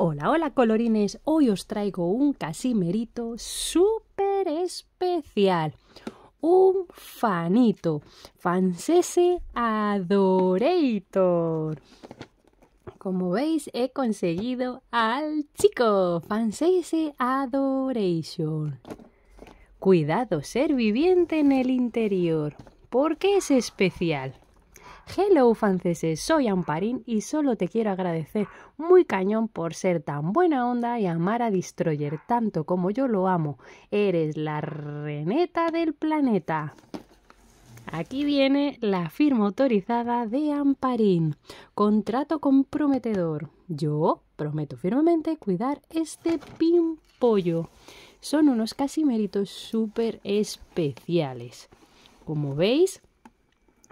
Hola, hola colorines, hoy os traigo un casimerito súper especial. Un fanito, fansese adorator. Como veis, he conseguido al chico, fansese adoration. Cuidado ser viviente en el interior, porque es especial. Hello franceses, soy Amparín y solo te quiero agradecer muy cañón por ser tan buena onda y amar a Destroyer tanto como yo lo amo. Eres la reneta del planeta. Aquí viene la firma autorizada de Amparín. Contrato comprometedor. Yo prometo firmemente cuidar este pimpollo. Son unos casimeritos súper especiales. Como veis,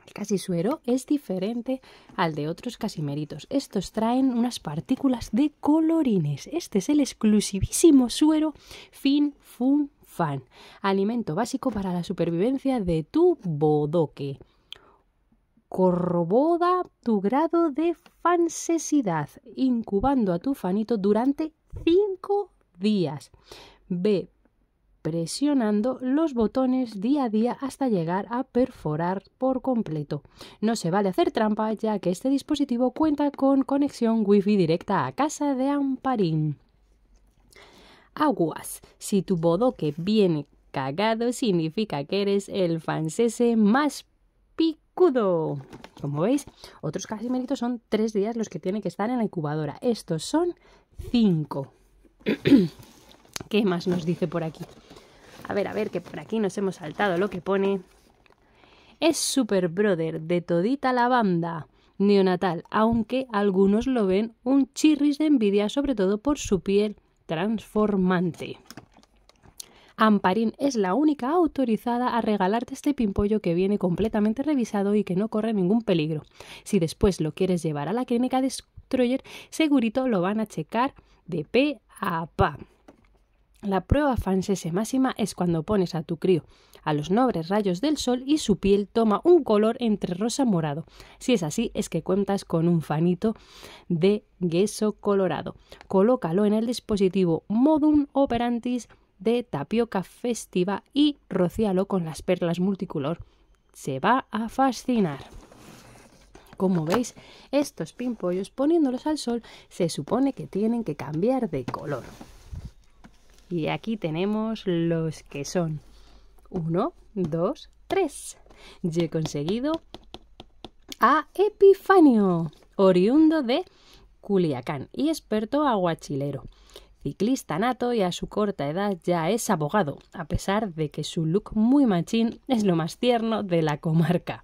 el casisuero es diferente al de otros casimeritos. Estos traen unas partículas de colorines. Este es el exclusivísimo suero fin fun fan, alimento básico para la supervivencia de tu bodoque. Corroboda tu grado de fansesidad incubando a tu fanito durante 5 días. B presionando los botones día a día hasta llegar a perforar por completo. No se vale hacer trampa ya que este dispositivo cuenta con conexión wifi directa a casa de Amparín. Aguas, si tu bodoque viene cagado significa que eres el francés más picudo. Como veis, otros casimeritos son tres días los que tienen que estar en la incubadora. Estos son cinco. ¿Qué más nos dice por aquí? A ver, a ver, que por aquí nos hemos saltado lo que pone. Es Super Brother de todita la banda neonatal, aunque algunos lo ven un chirris de envidia, sobre todo por su piel transformante. Amparín es la única autorizada a regalarte este pimpollo que viene completamente revisado y que no corre ningún peligro. Si después lo quieres llevar a la clínica de Destroyer, segurito lo van a checar de pe a pa. La prueba francesa máxima es cuando pones a tu crío a los nobles rayos del sol y su piel toma un color entre rosa morado. Si es así, es que cuentas con un fanito de gueso colorado. Colócalo en el dispositivo Modum Operantis de tapioca festiva y rocíalo con las perlas multicolor. Se va a fascinar. Como veis, estos pimpollos poniéndolos al sol se supone que tienen que cambiar de color. Y aquí tenemos los que son Uno, dos, tres. Yo he conseguido a Epifanio, oriundo de Culiacán y experto aguachilero ciclista nato y a su corta edad ya es abogado, a pesar de que su look muy machín es lo más tierno de la comarca.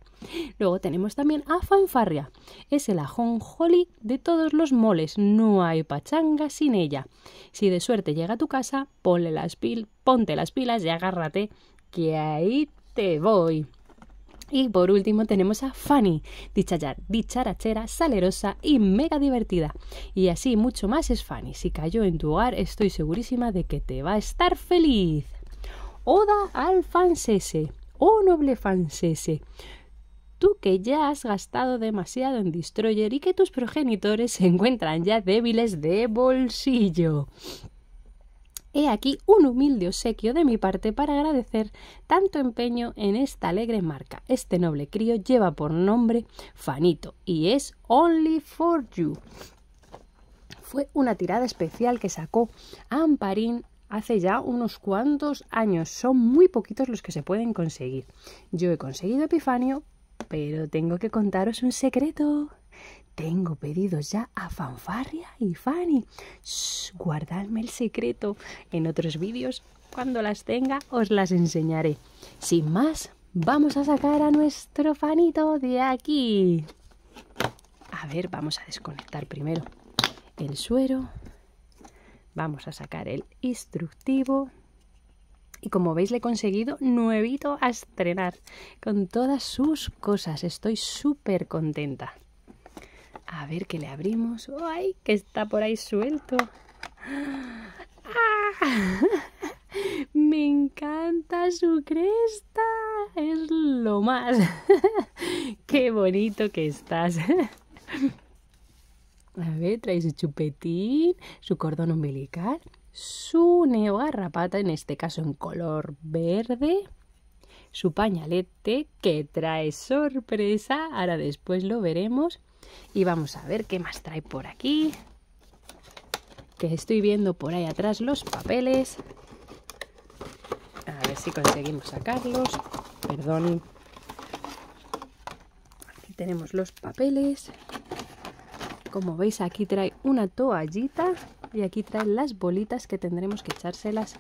Luego tenemos también a Fanfarria. Es el ajonjoli de todos los moles. No hay pachanga sin ella. Si de suerte llega a tu casa, ponle las pil, ponte las pilas y agárrate, que ahí te voy. Y por último tenemos a Fanny, dicha dicharachera, salerosa y mega divertida. Y así mucho más es Fanny. Si cayó en tu hogar, estoy segurísima de que te va a estar feliz. Oda al francés, oh noble francés, Tú que ya has gastado demasiado en Destroyer y que tus progenitores se encuentran ya débiles de bolsillo. He aquí un humilde obsequio de mi parte para agradecer tanto empeño en esta alegre marca. Este noble crío lleva por nombre Fanito y es Only for You. Fue una tirada especial que sacó Amparín hace ya unos cuantos años. Son muy poquitos los que se pueden conseguir. Yo he conseguido Epifanio, pero tengo que contaros un secreto. Tengo pedidos ya a Fanfarria y Fanny. guardadme el secreto. En otros vídeos, cuando las tenga, os las enseñaré. Sin más, vamos a sacar a nuestro fanito de aquí. A ver, vamos a desconectar primero el suero. Vamos a sacar el instructivo. Y como veis, le he conseguido nuevito a estrenar con todas sus cosas. Estoy súper contenta. A ver qué le abrimos. ¡Ay! Que está por ahí suelto. ¡Ah! Me encanta su cresta. Es lo más. Qué bonito que estás. A ver, trae su chupetín, su cordón umbilical, su neogarrapata, en este caso en color verde, su pañalete que trae sorpresa, ahora después lo veremos, y vamos a ver qué más trae por aquí. Que estoy viendo por ahí atrás los papeles. A ver si conseguimos sacarlos. Perdón. Aquí tenemos los papeles. Como veis aquí trae una toallita y aquí trae las bolitas que tendremos que echárselas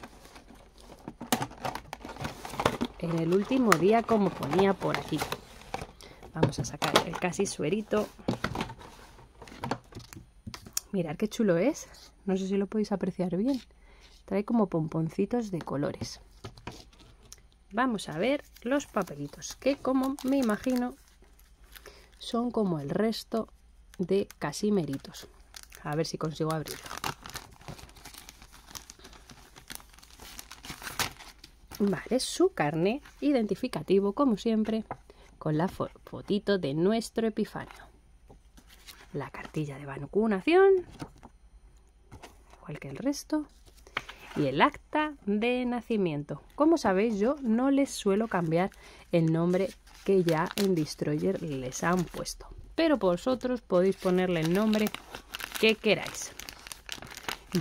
en el último día como ponía por aquí. Vamos a sacar el casi suerito. Mirad qué chulo es. No sé si lo podéis apreciar bien. Trae como pomponcitos de colores. Vamos a ver los papelitos, que como me imagino son como el resto de casimeritos. A ver si consigo abrirlo. Vale, su carne identificativo, como siempre, con la fotito de nuestro Epifanio. La cartilla de vacunación, igual que el resto. Y el acta de nacimiento. Como sabéis, yo no les suelo cambiar el nombre que ya en Destroyer les han puesto. Pero vosotros podéis ponerle el nombre que queráis.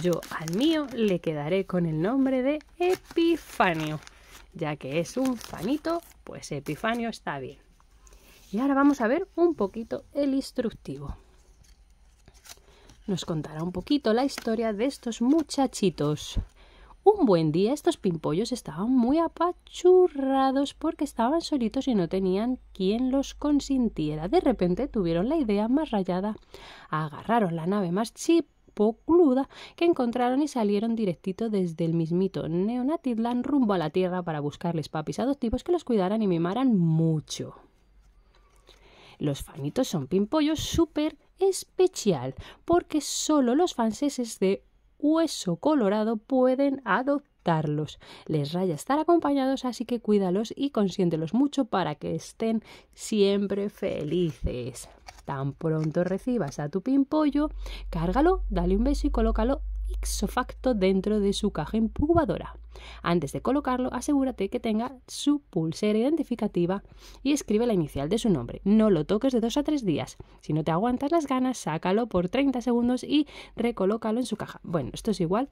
Yo al mío le quedaré con el nombre de Epifanio, ya que es un fanito, pues Epifanio está bien. Y ahora vamos a ver un poquito el instructivo. Nos contará un poquito la historia de estos muchachitos. Un buen día estos pimpollos estaban muy apachurrados porque estaban solitos y no tenían quien los consintiera. De repente tuvieron la idea más rayada. Agarraron la nave más chipocluda que encontraron y salieron directito desde el mismito Neonatitlan rumbo a la Tierra para buscarles papis adoptivos que los cuidaran y mimaran mucho. Los fanitos son pimpollos súper especial, porque solo los franceses de hueso colorado pueden adoptarlos. Les raya estar acompañados, así que cuídalos y consiéntelos mucho para que estén siempre felices. Tan pronto recibas a tu pimpollo, cárgalo, dale un beso y colócalo dentro de su caja empubadora. Antes de colocarlo, asegúrate que tenga su pulsera identificativa y escribe la inicial de su nombre. No lo toques de dos a tres días. Si no te aguantas las ganas, sácalo por 30 segundos y recolócalo en su caja. Bueno, esto es igual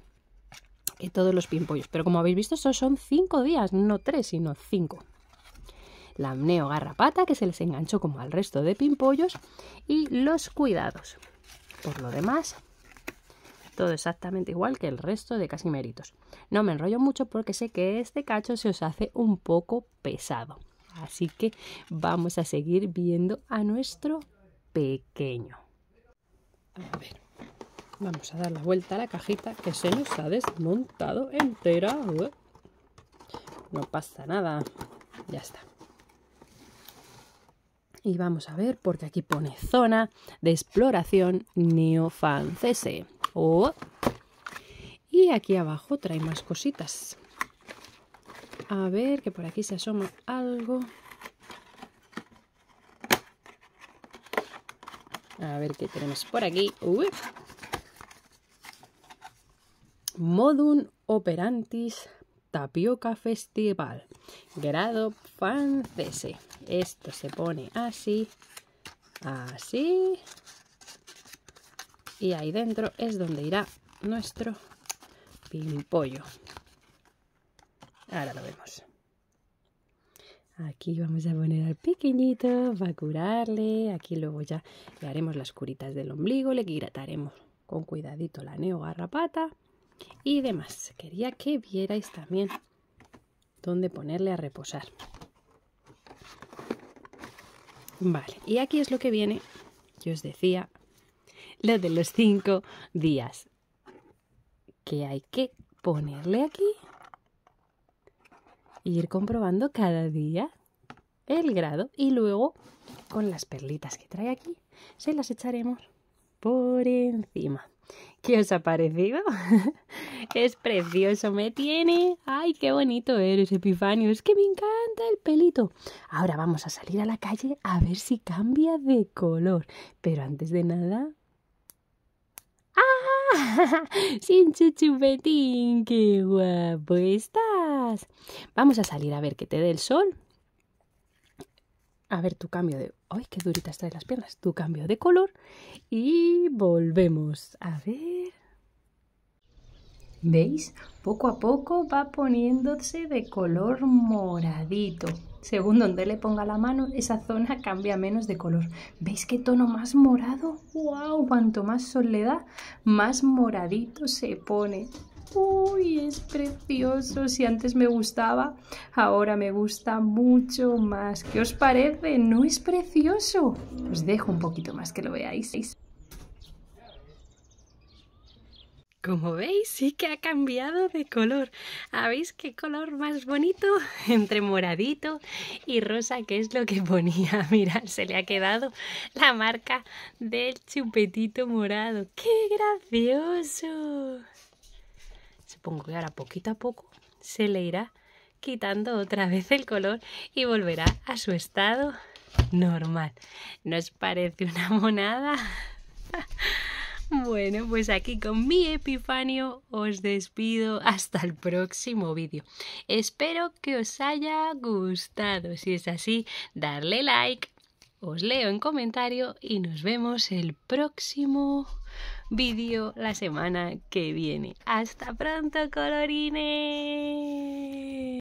que todos los pimpollos, pero como habéis visto, estos son cinco días, no tres, sino cinco. la amneo garrapata que se les enganchó como al resto de pimpollos y los cuidados. Por lo demás, todo exactamente igual que el resto de casimeritos. No me enrollo mucho porque sé que este cacho se os hace un poco pesado. Así que vamos a seguir viendo a nuestro pequeño. A ver, vamos a dar la vuelta a la cajita que se nos ha desmontado entera. No pasa nada, ya está. Y vamos a ver, porque aquí pone zona de exploración neofancese. Y aquí abajo trae más cositas. A ver, que por aquí se asoma algo. A ver qué tenemos por aquí. Modum Operantis Tapioca Festival, grado francés Esto se pone así, así y ahí dentro es donde irá nuestro pimpollo. Ahora lo vemos. Aquí vamos a poner al pequeñito a curarle. Aquí luego ya le haremos las curitas del ombligo, le hidrataremos con cuidadito la neo garrapata y demás. Quería que vierais también dónde ponerle a reposar. Vale, y aquí es lo que viene, Yo os decía, lo de los cinco días. Que hay que ponerle aquí? Ir comprobando cada día el grado y luego con las perlitas que trae aquí se las echaremos por encima. ¿Qué os ha parecido? es precioso, me tiene. ¡Ay, qué bonito eres, Epifanio! Es que me encanta el pelito. Ahora vamos a salir a la calle a ver si cambia de color. Pero antes de nada, ¡Ah! ¡Sin chuchupetín! ¡Qué guapo estás! Vamos a salir a ver que te dé el sol. A ver tu cambio de... ¡Ay, qué duritas de las piernas! Tu cambio de color. Y volvemos. A ver... ¿Veis? Poco a poco va poniéndose de color moradito. Según donde le ponga la mano, esa zona cambia menos de color. ¿Veis qué tono más morado? ¡Wow! Cuanto más sol le da, más moradito se pone. ¡Uy! Es precioso. Si antes me gustaba, ahora me gusta mucho más. ¿Qué os parece? ¿No es precioso? Os dejo un poquito más que lo veáis. Como veis, sí que ha cambiado de color. ¿Veis qué color más bonito? Entre moradito y rosa, que es lo que ponía. Mirad, se le ha quedado la marca del chupetito morado. ¡Qué gracioso! Supongo que ahora poquito a poco se le irá quitando otra vez el color y volverá a su estado normal. ¿Nos parece una monada? Bueno, pues aquí con mi Epifanio os despido hasta el próximo vídeo. Espero que os haya gustado. Si es así, darle like, os leo en comentario y nos vemos el próximo vídeo la semana que viene. Hasta pronto, colorines.